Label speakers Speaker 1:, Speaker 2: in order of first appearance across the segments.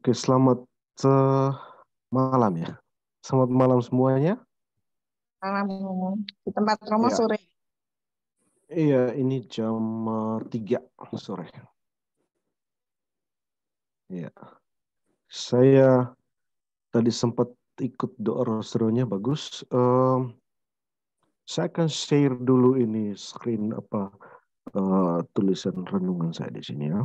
Speaker 1: Oke, selamat uh, malam ya. Selamat malam semuanya. Malam di tempat Romo ya. sore. Iya, ini jam uh, eh, 3 sore. Iya. Saya tadi sempat ikut doa roseronya bagus. Um, saya akan share dulu ini screen apa uh, tulisan renungan saya di sini ya.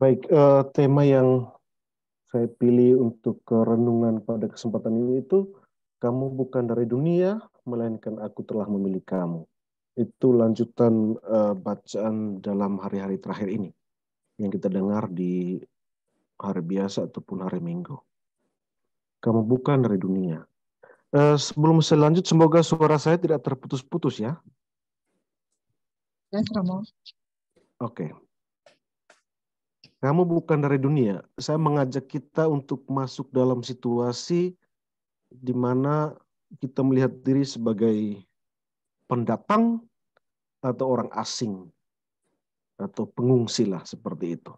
Speaker 1: Baik, uh, tema yang saya pilih untuk kerenungan pada kesempatan ini itu kamu bukan dari dunia melainkan aku telah memilih kamu. Itu lanjutan uh, bacaan dalam hari-hari terakhir ini yang kita dengar di hari biasa ataupun hari Minggu. Kamu bukan dari dunia. Uh, sebelum saya lanjut, semoga suara saya tidak terputus-putus ya. Ya, Romo. Oke. Okay kamu bukan dari dunia. Saya mengajak kita untuk masuk dalam situasi di mana kita melihat diri sebagai pendatang atau orang asing atau pengungsi lah seperti itu.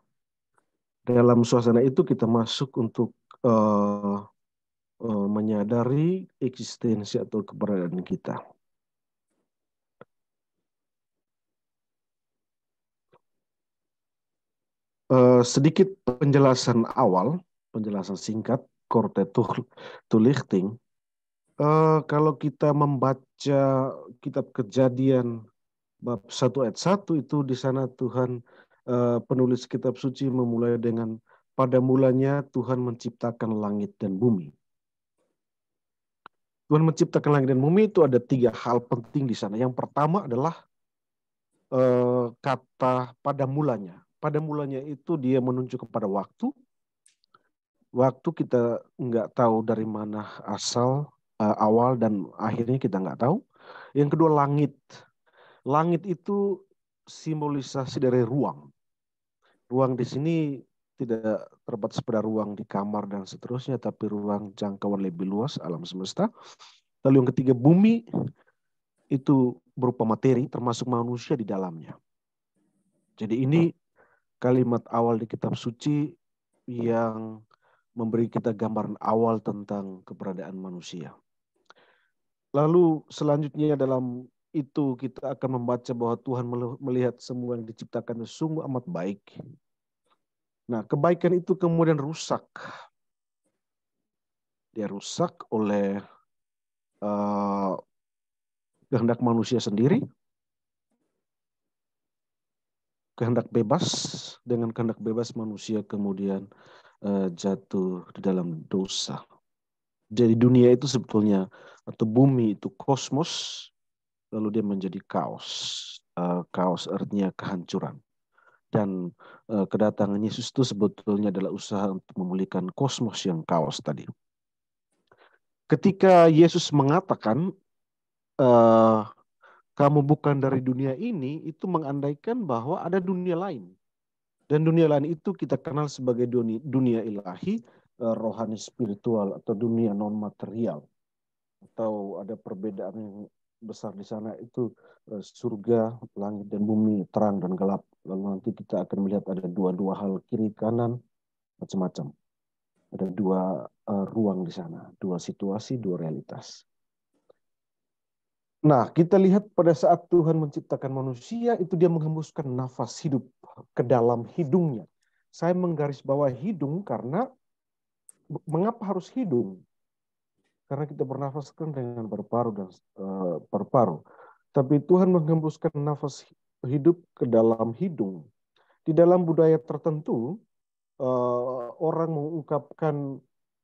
Speaker 1: Dalam suasana itu kita masuk untuk uh, uh, menyadari eksistensi atau keberadaan kita. Eh, sedikit penjelasan awal, penjelasan singkat Korte Tulichting. Eh, kalau kita membaca kitab kejadian bab 1 ayat 1 itu di sana Tuhan eh, penulis kitab suci memulai dengan pada mulanya Tuhan menciptakan langit dan bumi. Tuhan menciptakan langit dan bumi itu ada tiga hal penting di sana. Yang pertama adalah eh, kata pada mulanya pada mulanya itu dia menunjuk kepada waktu. Waktu kita nggak tahu dari mana asal uh, awal dan akhirnya kita nggak tahu. Yang kedua langit. Langit itu simbolisasi dari ruang. Ruang di sini tidak terbatas pada ruang di kamar dan seterusnya, tapi ruang jangkauan lebih luas alam semesta. Lalu yang ketiga bumi itu berupa materi termasuk manusia di dalamnya. Jadi ini kalimat awal di kitab suci yang memberi kita gambaran awal tentang keberadaan manusia. Lalu selanjutnya dalam itu kita akan membaca bahwa Tuhan melihat semua yang diciptakan sungguh amat baik. Nah, kebaikan itu kemudian rusak. Dia rusak oleh uh, kehendak manusia sendiri, kehendak bebas dengan kehendak bebas manusia kemudian uh, jatuh di dalam dosa. Jadi dunia itu sebetulnya atau bumi itu kosmos lalu dia menjadi kaos. Uh, kaos artinya kehancuran. Dan uh, kedatangan Yesus itu sebetulnya adalah usaha untuk memulihkan kosmos yang kaos tadi. Ketika Yesus mengatakan uh, kamu bukan dari dunia ini, itu mengandaikan bahwa ada dunia lain. Dan dunia lain itu kita kenal sebagai dunia, dunia ilahi, eh, rohani spiritual, atau dunia non-material. Atau ada perbedaan yang besar di sana itu eh, surga, langit dan bumi, terang dan gelap. Lalu nanti kita akan melihat ada dua-dua hal kiri kanan macam-macam. Ada dua uh, ruang di sana, dua situasi, dua realitas. Nah, kita lihat pada saat Tuhan menciptakan manusia, itu dia menghembuskan nafas hidup ke dalam hidungnya. Saya menggaris bawah hidung karena mengapa harus hidung? Karena kita bernafaskan dengan paru-paru dan uh, Tapi Tuhan menghembuskan nafas hidup ke dalam hidung. Di dalam budaya tertentu, eh, orang mengungkapkan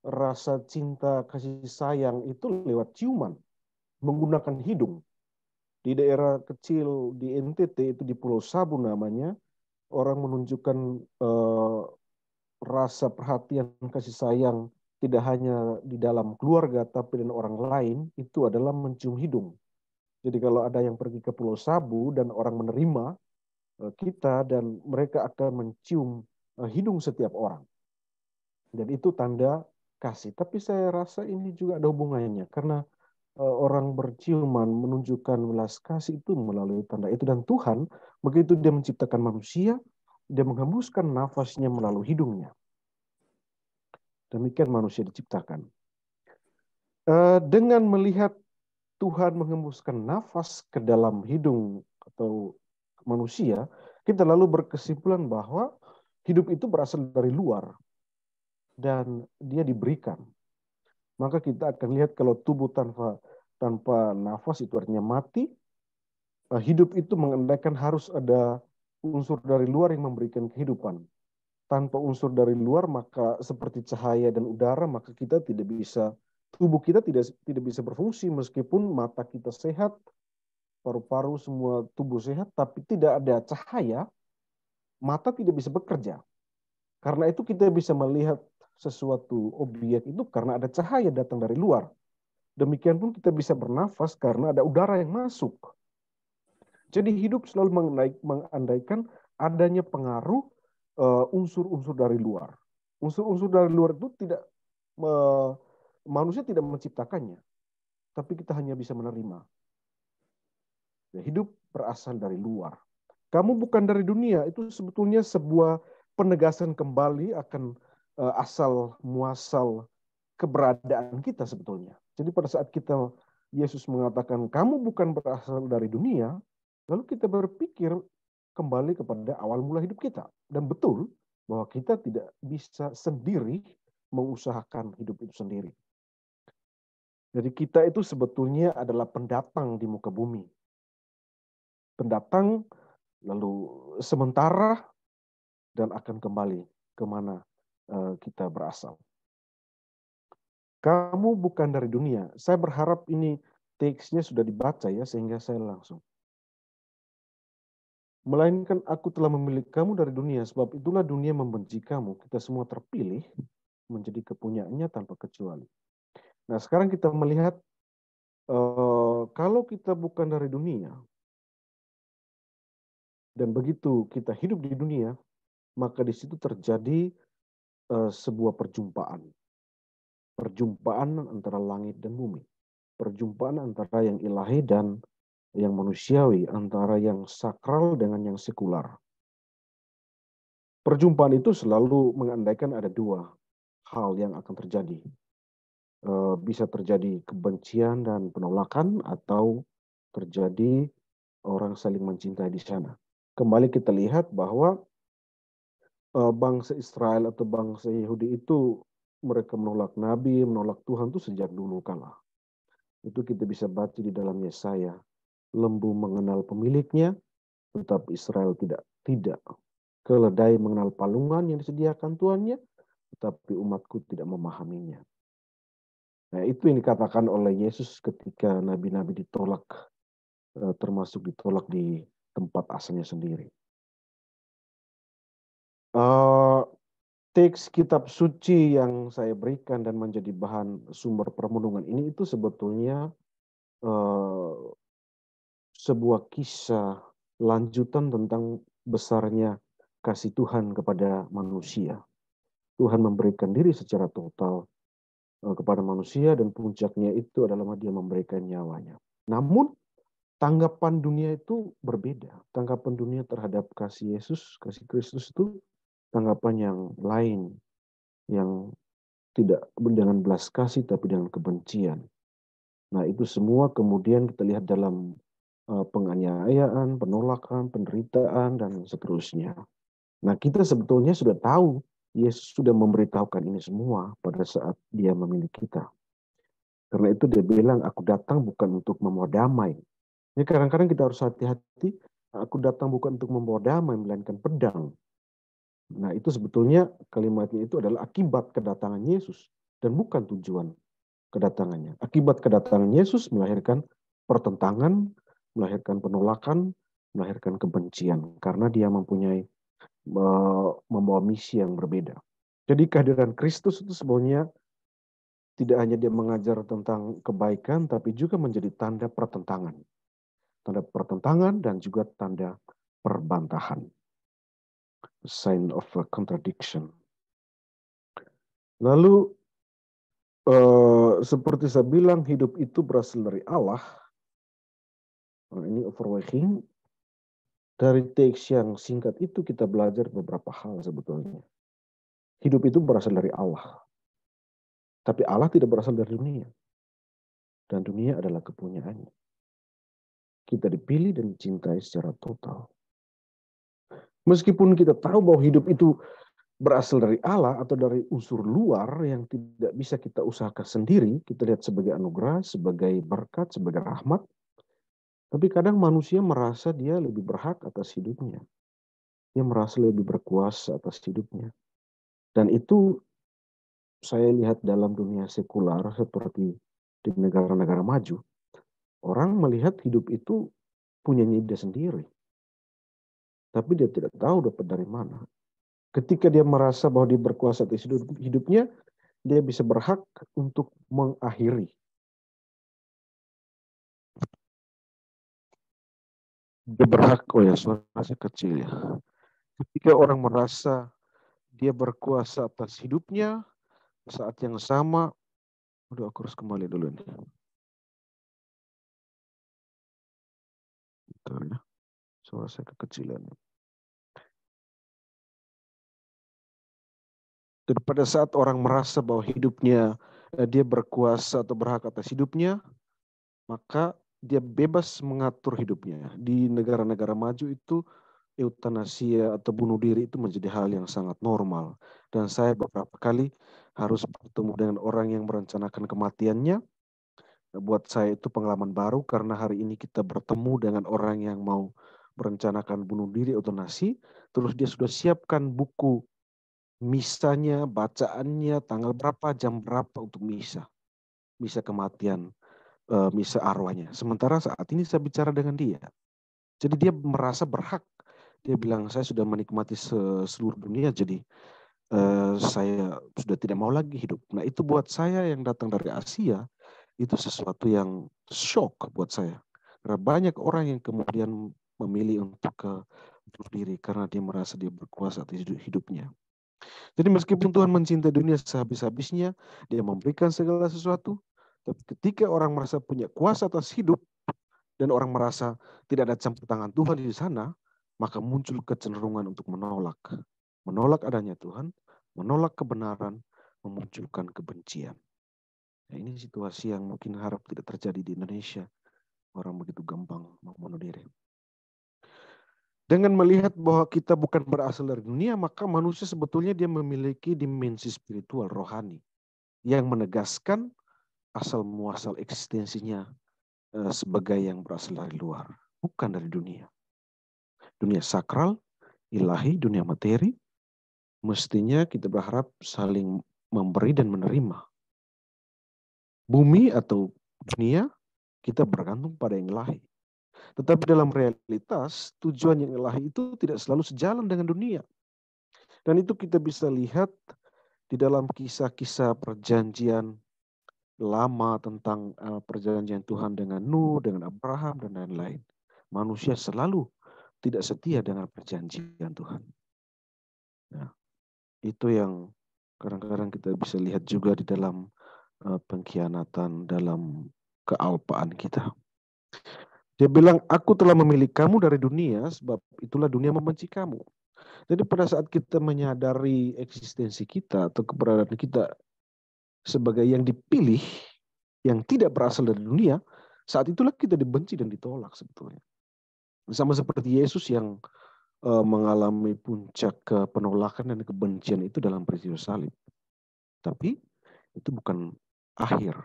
Speaker 1: rasa cinta kasih sayang itu lewat ciuman menggunakan hidung. Di daerah kecil di NTT itu di Pulau Sabu namanya, orang menunjukkan eh, rasa perhatian kasih sayang tidak hanya di dalam keluarga tapi dengan orang lain itu adalah mencium hidung. Jadi kalau ada yang pergi ke Pulau Sabu dan orang menerima eh, kita dan mereka akan mencium eh, hidung setiap orang. Dan itu tanda kasih. Tapi saya rasa ini juga ada hubungannya karena Eh, orang berciuman menunjukkan belas kasih itu melalui tanda itu dan Tuhan begitu dia menciptakan manusia dia menghembuskan nafasnya melalui hidungnya demikian manusia diciptakan eh, dengan melihat Tuhan menghembuskan nafas ke dalam hidung atau manusia kita lalu berkesimpulan bahwa hidup itu berasal dari luar dan dia diberikan maka kita akan lihat kalau tubuh tanpa tanpa nafas itu artinya mati. Eh, hidup itu mengandaikan harus ada unsur dari luar yang memberikan kehidupan. Tanpa unsur dari luar maka seperti cahaya dan udara maka kita tidak bisa tubuh kita tidak tidak bisa berfungsi meskipun mata kita sehat, paru-paru semua tubuh sehat tapi tidak ada cahaya, mata tidak bisa bekerja. Karena itu kita bisa melihat sesuatu objek itu karena ada cahaya datang dari luar. Demikian pun kita bisa bernafas karena ada udara yang masuk. Jadi hidup selalu mengandaikan adanya pengaruh eh, unsur-unsur dari luar. Unsur-unsur dari luar itu tidak manusia tidak menciptakannya, tapi kita hanya bisa menerima. Ya, hidup berasal dari luar. Kamu bukan dari dunia itu sebetulnya sebuah penegasan kembali akan Eh, asal muasal keberadaan kita sebetulnya. Jadi pada saat kita Yesus mengatakan kamu bukan berasal dari dunia, lalu kita berpikir kembali kepada awal mula hidup kita. Dan betul bahwa kita tidak bisa sendiri mengusahakan hidup itu sendiri. Jadi kita itu sebetulnya adalah pendatang di muka bumi. Pendatang lalu sementara dan akan kembali kemana Eh, kita berasal. Kamu bukan dari dunia. Saya berharap ini teksnya sudah dibaca ya sehingga saya langsung. Melainkan aku telah memilih kamu dari dunia sebab itulah dunia membenci kamu. Kita semua terpilih menjadi kepunyaannya tanpa kecuali. Nah sekarang kita melihat eh, kalau kita bukan dari dunia dan begitu kita hidup di dunia maka di situ terjadi Eh, sebuah perjumpaan. Perjumpaan antara langit dan bumi. Perjumpaan antara yang ilahi dan yang manusiawi, antara yang sakral dengan yang sekular. Perjumpaan itu selalu mengandaikan ada dua hal yang akan terjadi. Eh, bisa terjadi kebencian dan penolakan atau terjadi orang saling mencintai di sana. Kembali kita lihat bahwa Eh, bangsa Israel atau bangsa Yahudi itu mereka menolak Nabi, menolak Tuhan itu sejak dulu kala. Itu kita bisa baca di dalam Yesaya. Lembu mengenal pemiliknya, tetapi Israel tidak. Tidak. Keledai mengenal palungan yang disediakan tuannya, tetapi umatku tidak memahaminya. Nah, itu yang dikatakan oleh Yesus ketika nabi-nabi ditolak, eh, termasuk ditolak di tempat asalnya sendiri uh, teks kitab suci yang saya berikan dan menjadi bahan sumber permenungan ini itu sebetulnya uh, sebuah kisah lanjutan tentang besarnya kasih Tuhan kepada manusia. Tuhan memberikan diri secara total eh, kepada manusia dan puncaknya itu adalah dia memberikan nyawanya. Namun tanggapan dunia itu berbeda. Tanggapan dunia terhadap kasih Yesus, kasih Kristus itu tanggapan yang lain yang tidak dengan belas kasih tapi dengan kebencian. Nah, itu semua kemudian kita lihat dalam eh, penganiayaan, penolakan, penderitaan dan seterusnya. Nah, kita sebetulnya sudah tahu Yesus sudah memberitahukan ini semua pada saat dia memilih kita. Karena itu dia bilang, aku datang bukan untuk membawa damai. Ini kadang-kadang kita harus hati-hati, aku datang bukan untuk membawa damai, melainkan pedang. Nah, itu sebetulnya kalimatnya itu adalah akibat kedatangan Yesus dan bukan tujuan kedatangannya. Akibat kedatangan Yesus melahirkan pertentangan, melahirkan penolakan, melahirkan kebencian karena dia mempunyai membawa misi yang berbeda. Jadi kehadiran Kristus itu sebenarnya tidak hanya dia mengajar tentang kebaikan tapi juga menjadi tanda pertentangan. Tanda pertentangan dan juga tanda perbantahan sign of a contradiction. Lalu uh, seperti saya bilang hidup itu berasal dari Allah. Nah, ini overworking. Dari teks yang singkat itu kita belajar beberapa hal sebetulnya. Hidup itu berasal dari Allah. Tapi Allah tidak berasal dari dunia. Dan dunia adalah kepunyaannya. Kita dipilih dan dicintai secara total. Meskipun kita tahu bahwa hidup itu berasal dari Allah atau dari unsur luar yang tidak bisa kita usahakan sendiri, kita lihat sebagai anugerah, sebagai berkat, sebagai rahmat. Tapi kadang manusia merasa dia lebih berhak atas hidupnya. Dia merasa lebih berkuasa atas hidupnya. Dan itu saya lihat dalam dunia sekular seperti di negara-negara maju. Orang melihat hidup itu punya dia sendiri. Tapi dia tidak tahu dapat dari mana. Ketika dia merasa bahwa dia berkuasa atas hidupnya, dia bisa berhak untuk mengakhiri. Dia berhak, oh ya suara saya kecil ya. Ketika orang merasa dia berkuasa atas hidupnya, saat yang sama, udah aku harus kembali dulu nih. Bentar ya selesai saya kekecilan. Dan pada saat orang merasa bahwa hidupnya eh, dia berkuasa atau berhak atas hidupnya, maka dia bebas mengatur hidupnya. Di negara-negara maju itu eutanasia atau bunuh diri itu menjadi hal yang sangat normal. Dan saya beberapa kali harus bertemu dengan orang yang merencanakan kematiannya. Buat saya itu pengalaman baru karena hari ini kita bertemu dengan orang yang mau merencanakan bunuh diri nasi, terus dia sudah siapkan buku misanya, bacaannya, tanggal berapa, jam berapa untuk misa. Misa kematian, eh, misa arwahnya. Sementara saat ini saya bicara dengan dia. Jadi dia merasa berhak. Dia bilang, saya sudah menikmati seluruh dunia, jadi eh, saya sudah tidak mau lagi hidup. Nah itu buat saya yang datang dari Asia, itu sesuatu yang shock buat saya. Karena banyak orang yang kemudian memilih untuk ke diri karena dia merasa dia berkuasa atas hidupnya. Jadi meskipun Tuhan mencintai dunia sehabis-habisnya, dia memberikan segala sesuatu, tapi ketika orang merasa punya kuasa atas hidup dan orang merasa tidak ada campur tangan Tuhan di sana, maka muncul kecenderungan untuk menolak. Menolak adanya Tuhan, menolak kebenaran, memunculkan kebencian. Nah, ini situasi yang mungkin harap tidak terjadi di Indonesia. Orang begitu gampang membunuh diri. Dengan melihat bahwa kita bukan berasal dari dunia, maka manusia sebetulnya dia memiliki dimensi spiritual rohani yang menegaskan asal muasal eksistensinya eh, sebagai yang berasal dari luar, bukan dari dunia. Dunia sakral, ilahi, dunia materi, mestinya kita berharap saling memberi dan menerima. Bumi atau dunia kita bergantung pada yang ilahi. Tetapi dalam realitas, tujuan yang ilahi itu tidak selalu sejalan dengan dunia. Dan itu kita bisa lihat di dalam kisah-kisah perjanjian lama tentang eh, perjanjian Tuhan dengan Nuh, dengan Abraham, dan lain-lain. Manusia selalu tidak setia dengan perjanjian Tuhan. Nah, itu yang kadang-kadang kita bisa lihat juga di dalam eh, pengkhianatan, dalam kealpaan kita. Dia bilang, aku telah memilih kamu dari dunia sebab itulah dunia membenci kamu. Jadi pada saat kita menyadari eksistensi kita atau keberadaan kita sebagai yang dipilih, yang tidak berasal dari dunia, saat itulah kita dibenci dan ditolak sebetulnya. Sama seperti Yesus yang eh, mengalami puncak penolakan dan kebencian itu dalam peristiwa salib. Tapi itu bukan akhir.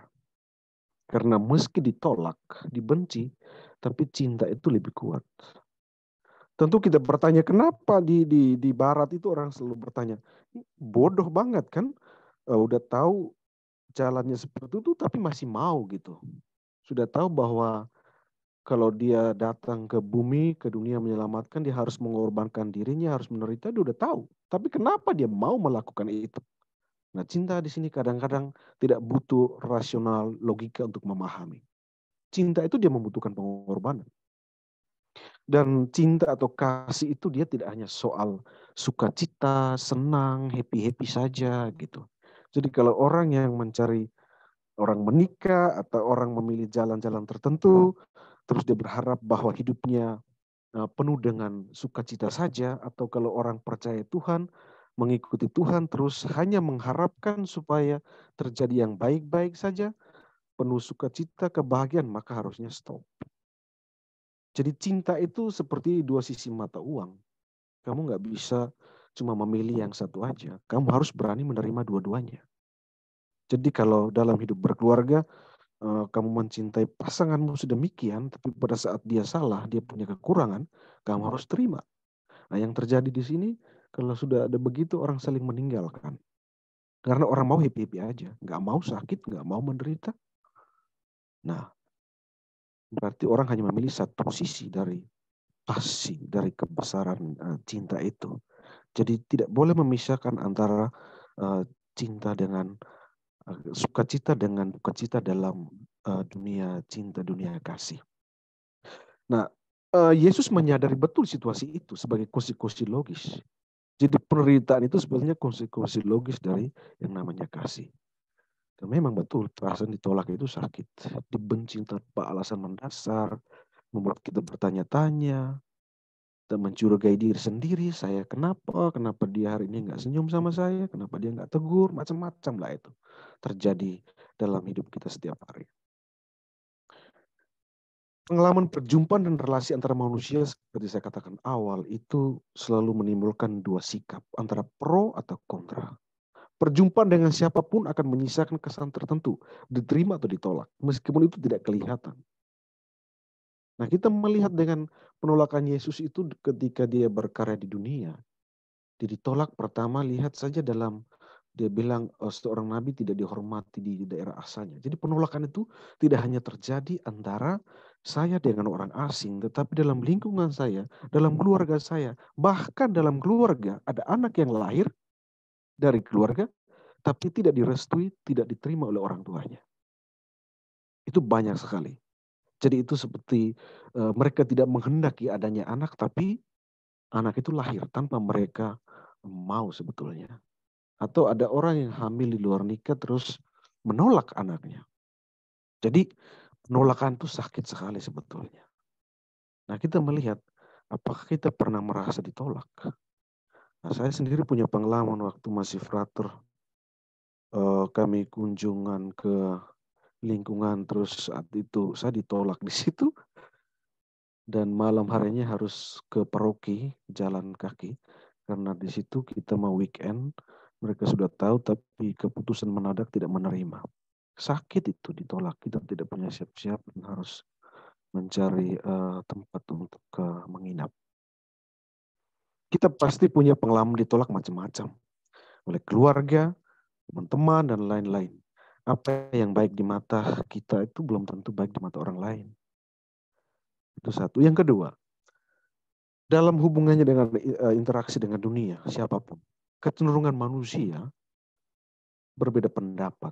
Speaker 1: Karena meski ditolak, dibenci, tapi cinta itu lebih kuat. Tentu kita bertanya kenapa di di di barat itu orang selalu bertanya, bodoh banget kan? Eh, udah tahu jalannya seperti itu tapi masih mau gitu. Sudah tahu bahwa kalau dia datang ke bumi, ke dunia menyelamatkan, dia harus mengorbankan dirinya, harus menderita, dia udah tahu. Tapi kenapa dia mau melakukan itu? Nah cinta di sini kadang-kadang tidak butuh rasional logika untuk memahami. Cinta itu dia membutuhkan pengorbanan. Dan cinta atau kasih itu dia tidak hanya soal sukacita, senang, happy-happy saja gitu. Jadi kalau orang yang mencari orang menikah atau orang memilih jalan-jalan tertentu, terus dia berharap bahwa hidupnya eh, penuh dengan sukacita saja, atau kalau orang percaya Tuhan, mengikuti Tuhan, terus hanya mengharapkan supaya terjadi yang baik-baik saja, penuh sukacita, kebahagiaan, maka harusnya stop. Jadi cinta itu seperti dua sisi mata uang. Kamu nggak bisa cuma memilih yang satu aja. Kamu harus berani menerima dua-duanya. Jadi kalau dalam hidup berkeluarga, eh, kamu mencintai pasanganmu sedemikian, tapi pada saat dia salah, dia punya kekurangan, kamu harus terima. Nah yang terjadi di sini, kalau sudah ada begitu orang saling meninggalkan. Karena orang mau happy-happy aja. Nggak mau sakit, nggak mau menderita, Nah, berarti orang hanya memilih satu sisi dari kasih, dari kebesaran uh, cinta itu. Jadi tidak boleh memisahkan antara uh, cinta dengan uh, sukacita dengan sukacita dalam uh, dunia cinta, dunia kasih. Nah, Yesus menyadari betul situasi itu sebagai konsekuensi logis. Jadi penderitaan itu sebenarnya konsekuensi logis dari yang namanya kasih. Dan memang betul perasaan ditolak itu sakit. Dibenci tanpa alasan mendasar, membuat kita bertanya-tanya, dan mencurigai diri sendiri. Saya kenapa? Kenapa dia hari ini nggak senyum sama saya? Kenapa dia nggak tegur? Macam-macam lah itu terjadi dalam hidup kita setiap hari. Pengalaman perjumpaan dan relasi antara manusia seperti saya katakan awal itu selalu menimbulkan dua sikap antara pro atau kontra. Perjumpaan dengan siapapun akan menyisakan kesan tertentu, diterima atau ditolak, meskipun itu tidak kelihatan. Nah, kita melihat dengan penolakan Yesus itu ketika dia berkarya di dunia. Dia ditolak pertama, lihat saja dalam dia bilang oh, seorang nabi tidak dihormati di daerah asalnya. Jadi penolakan itu tidak hanya terjadi antara saya dengan orang asing, tetapi dalam lingkungan saya, dalam keluarga saya, bahkan dalam keluarga ada anak yang lahir dari keluarga tapi tidak direstui, tidak diterima oleh orang tuanya. Itu banyak sekali. Jadi itu seperti e, mereka tidak menghendaki adanya anak, tapi anak itu lahir tanpa mereka mau sebetulnya. Atau ada orang yang hamil di luar nikah terus menolak anaknya. Jadi penolakan itu sakit sekali sebetulnya. Nah kita melihat apakah kita pernah merasa ditolak. Nah, saya sendiri punya pengalaman waktu masih frater uh, kami kunjungan ke lingkungan terus saat itu saya ditolak di situ dan malam harinya harus ke paroki jalan kaki karena di situ kita mau weekend mereka sudah tahu tapi keputusan menadak tidak menerima sakit itu ditolak kita tidak punya siap-siap dan harus mencari uh, tempat untuk uh, menginap kita pasti punya pengalaman ditolak macam-macam oleh keluarga teman-teman, dan lain-lain. Apa yang baik di mata kita itu belum tentu baik di mata orang lain. Itu satu. Yang kedua, dalam hubungannya dengan eh, interaksi dengan dunia, siapapun, kecenderungan manusia berbeda pendapat.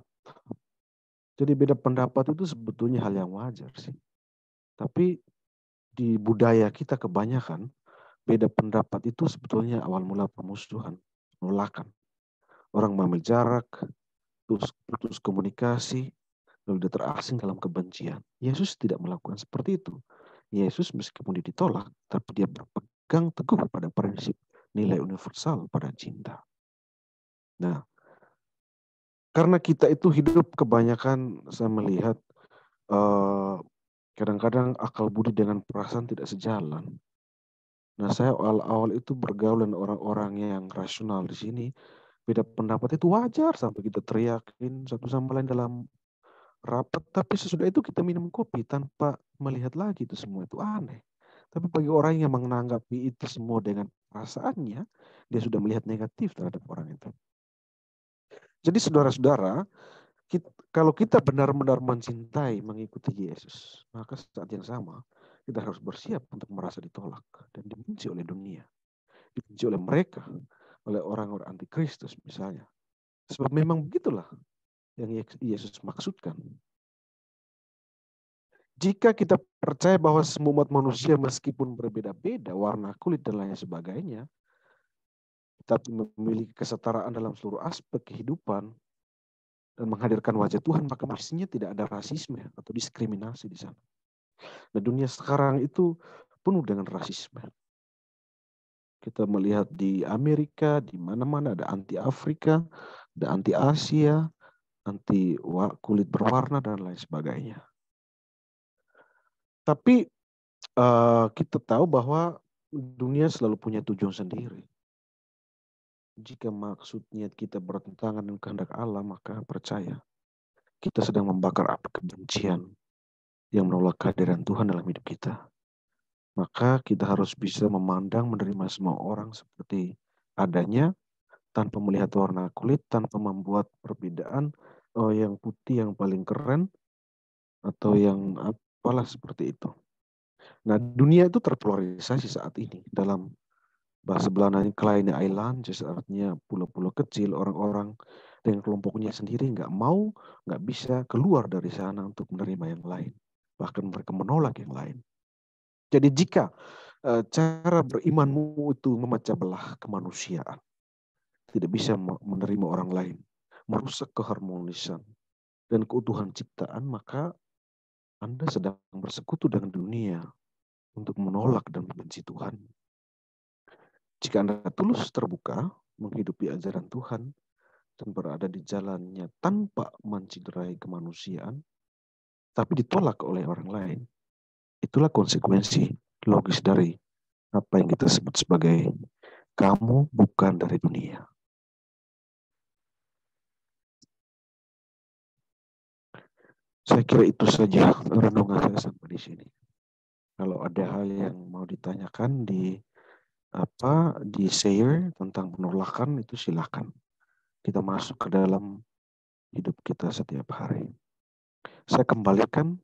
Speaker 1: Jadi beda pendapat itu sebetulnya hal yang wajar sih. Tapi di budaya kita kebanyakan beda pendapat itu sebetulnya awal mula permusuhan, penolakan orang mengambil jarak, terus putus komunikasi, lalu dia terasing dalam kebencian. Yesus tidak melakukan seperti itu. Yesus meskipun dia ditolak, tapi dia berpegang teguh pada prinsip nilai universal pada cinta. Nah, karena kita itu hidup kebanyakan saya melihat kadang eh, kadang-kadang akal budi dengan perasaan tidak sejalan. Nah, saya awal-awal itu bergaul dengan orang-orang yang rasional di sini, beda pendapat itu wajar sampai kita teriakin satu sama lain dalam rapat tapi sesudah itu kita minum kopi tanpa melihat lagi itu semua itu aneh tapi bagi orang yang menanggapi itu semua dengan perasaannya dia sudah melihat negatif terhadap orang itu jadi saudara-saudara kalau kita benar-benar mencintai mengikuti Yesus maka saat yang sama kita harus bersiap untuk merasa ditolak dan dibenci oleh dunia dibenci oleh mereka oleh orang-orang antikristus misalnya. Sebab memang begitulah yang Yesus maksudkan. Jika kita percaya bahwa semua umat manusia meskipun berbeda-beda warna kulit dan lain sebagainya, tapi memiliki kesetaraan dalam seluruh aspek kehidupan dan menghadirkan wajah Tuhan, maka mestinya tidak ada rasisme atau diskriminasi di sana. Nah, dunia sekarang itu penuh dengan rasisme. Kita melihat di Amerika, di mana-mana ada anti Afrika, ada anti Asia, anti kulit berwarna dan lain sebagainya. Tapi eh, kita tahu bahwa dunia selalu punya tujuan sendiri. Jika maksudnya kita bertentangan dengan kehendak Allah, maka percaya kita sedang membakar api kebencian yang menolak kehadiran Tuhan dalam hidup kita. Maka kita harus bisa memandang menerima semua orang seperti adanya tanpa melihat warna kulit, tanpa membuat perbedaan oh, yang putih yang paling keren atau yang apalah seperti itu. Nah, dunia itu terpolarisasi saat ini dalam bahasa Belanda ini kleine island, artinya pulau-pulau kecil, orang-orang dengan kelompoknya sendiri nggak mau, nggak bisa keluar dari sana untuk menerima yang lain. Bahkan mereka menolak yang lain. Jadi jika eh, cara berimanmu itu memecah belah kemanusiaan, tidak bisa menerima orang lain, merusak keharmonisan dan keutuhan ciptaan, maka Anda sedang bersekutu dengan dunia untuk menolak dan membenci Tuhan. Jika Anda tulus terbuka menghidupi ajaran Tuhan dan berada di jalannya tanpa menciderai kemanusiaan, tapi ditolak oleh orang lain, Itulah konsekuensi logis dari apa yang kita sebut sebagai kamu bukan dari dunia. Saya kira itu saja renungan saya sampai di sini. Kalau ada hal yang mau ditanyakan di apa di share tentang penolakan itu silakan. Kita masuk ke dalam hidup kita setiap hari. Saya kembalikan